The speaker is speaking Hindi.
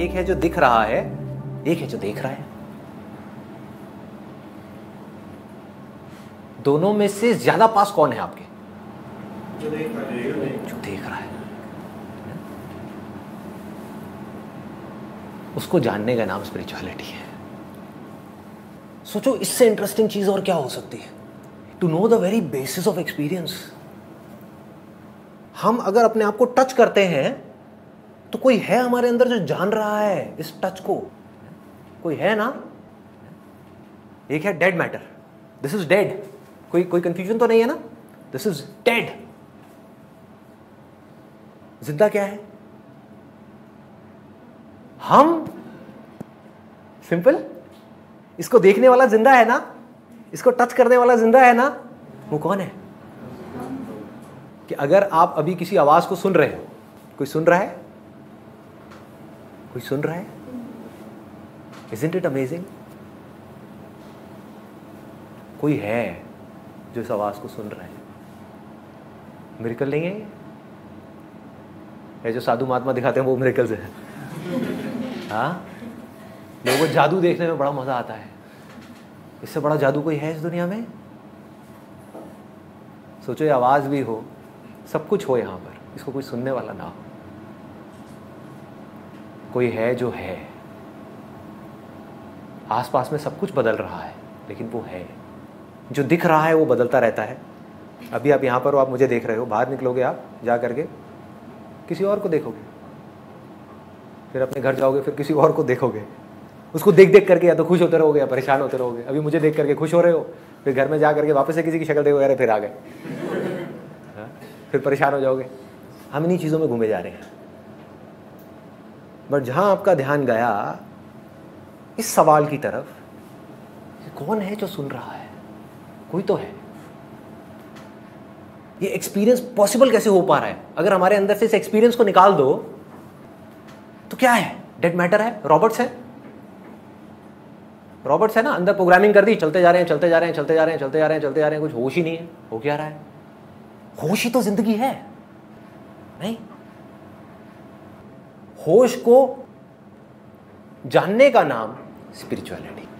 एक है जो दिख रहा है एक है जो देख रहा है दोनों में से ज्यादा पास कौन है आपके जो देख रहा है जो देख रहा है उसको जानने का नाम स्पिरिचुअलिटी है सोचो इससे इंटरेस्टिंग चीज और क्या हो सकती है to know the very basis of experience हम अगर अपने आप को टच करते हैं तो कोई है हमारे अंदर जो जान रहा है इस टच को कोई है ना एक है dead matter this is dead कोई कोई कंफ्यूजन तो नहीं है ना दिस इज डेड जिंदा क्या है हम सिंपल इसको देखने वाला जिंदा है ना इसको टच करने वाला जिंदा है ना वो कौन है कि अगर आप अभी किसी आवाज को सुन रहे हो कोई सुन रहा है कोई सुन रहा है इंट इट अमेजिंग कोई है जो इस आवाज़ को सुन रहा है मेरिकल नहीं है ये जो साधु महात्मा दिखाते हैं वो मेरिकल्स है हाँ लोगों को जादू देखने में बड़ा मज़ा आता है इससे बड़ा जादू कोई है इस दुनिया में सोचो ये आवाज़ भी हो सब कुछ हो यहां पर इसको कोई सुनने वाला ना हो कोई है जो है आसपास में सब कुछ बदल रहा है लेकिन वो है जो दिख रहा है वो बदलता रहता है अभी आप यहाँ पर हो आप मुझे देख रहे हो बाहर निकलोगे आप जा करके किसी और को देखोगे फिर अपने घर जाओगे फिर किसी और को देखोगे उसको देख देख करके या तो खुश होते रहोगे या परेशान होते रहोगे अभी मुझे देख करके खुश हो रहे हो फिर घर में जा करके वापस से किसी की शक्ल देखोगे अरे फिर आ गए हाँ, फिर परेशान हो जाओगे हम इन्हीं चीज़ों में घूमे जा रहे हैं बट जहां आपका ध्यान गया इस सवाल की तरफ कि कौन है जो सुन रहा है कोई तो है ये एक्सपीरियंस पॉसिबल कैसे हो पा रहा है अगर हमारे अंदर से इस एक्सपीरियंस को निकाल दो तो क्या है डेड मैटर है रॉबर्ट्स है रॉबर्ट्स है ना अंदर प्रोग्रामिंग कर दी चलते जा रहे हैं चलते जा रहे हैं चलते जा रहे हैं चलते जा रहे हैं चलते जा रहे हैं कुछ होश ही नहीं है हो क्या रहा है होश ही तो जिंदगी है नहीं होश को जानने का नाम स्पिरिचुअलिटी